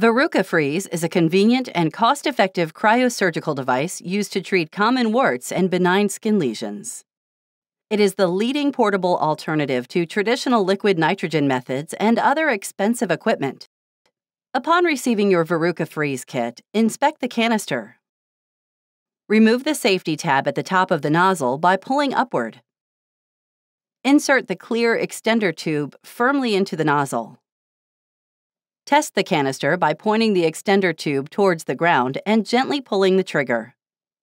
Veruca Freeze is a convenient and cost effective cryosurgical device used to treat common warts and benign skin lesions. It is the leading portable alternative to traditional liquid nitrogen methods and other expensive equipment. Upon receiving your Veruca Freeze kit, inspect the canister. Remove the safety tab at the top of the nozzle by pulling upward. Insert the clear extender tube firmly into the nozzle. Test the canister by pointing the extender tube towards the ground and gently pulling the trigger.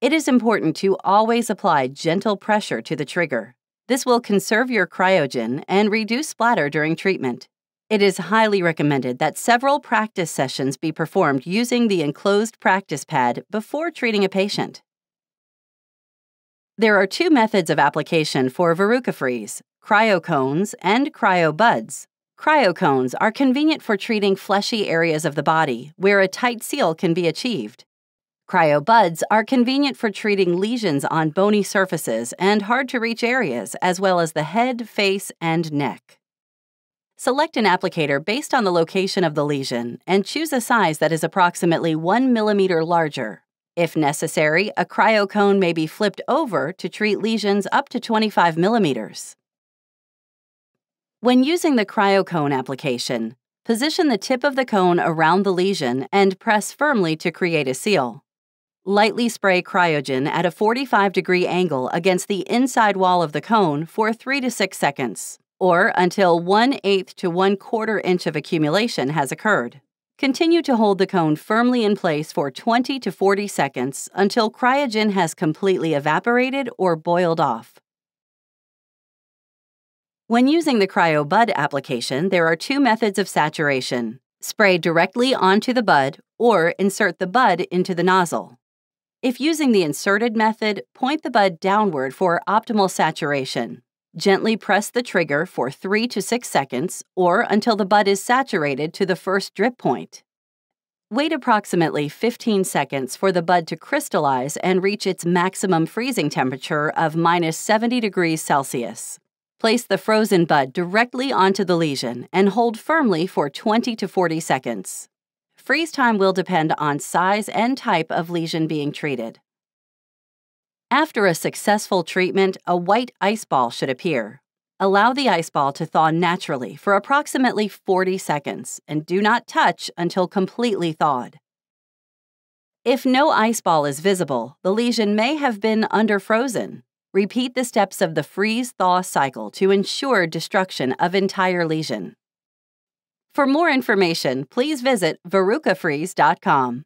It is important to always apply gentle pressure to the trigger. This will conserve your cryogen and reduce splatter during treatment. It is highly recommended that several practice sessions be performed using the enclosed practice pad before treating a patient. There are two methods of application for verruca freeze cryocones and cryobuds, Cryocones are convenient for treating fleshy areas of the body where a tight seal can be achieved. Cryobuds are convenient for treating lesions on bony surfaces and hard to reach areas, as well as the head, face, and neck. Select an applicator based on the location of the lesion and choose a size that is approximately 1 millimeter larger. If necessary, a cryocone may be flipped over to treat lesions up to 25 millimeters. When using the cryocone application, position the tip of the cone around the lesion and press firmly to create a seal. Lightly spray cryogen at a 45 degree angle against the inside wall of the cone for 3 to 6 seconds, or until 1 8 to 1 quarter inch of accumulation has occurred. Continue to hold the cone firmly in place for 20 to 40 seconds until cryogen has completely evaporated or boiled off. When using the CryoBud application, there are two methods of saturation spray directly onto the bud or insert the bud into the nozzle. If using the inserted method, point the bud downward for optimal saturation. Gently press the trigger for 3 to 6 seconds or until the bud is saturated to the first drip point. Wait approximately 15 seconds for the bud to crystallize and reach its maximum freezing temperature of minus 70 degrees Celsius. Place the frozen bud directly onto the lesion and hold firmly for 20 to 40 seconds. Freeze time will depend on size and type of lesion being treated. After a successful treatment, a white ice ball should appear. Allow the ice ball to thaw naturally for approximately 40 seconds and do not touch until completely thawed. If no ice ball is visible, the lesion may have been underfrozen. Repeat the steps of the freeze thaw cycle to ensure destruction of entire lesion. For more information, please visit verucafreeze.com.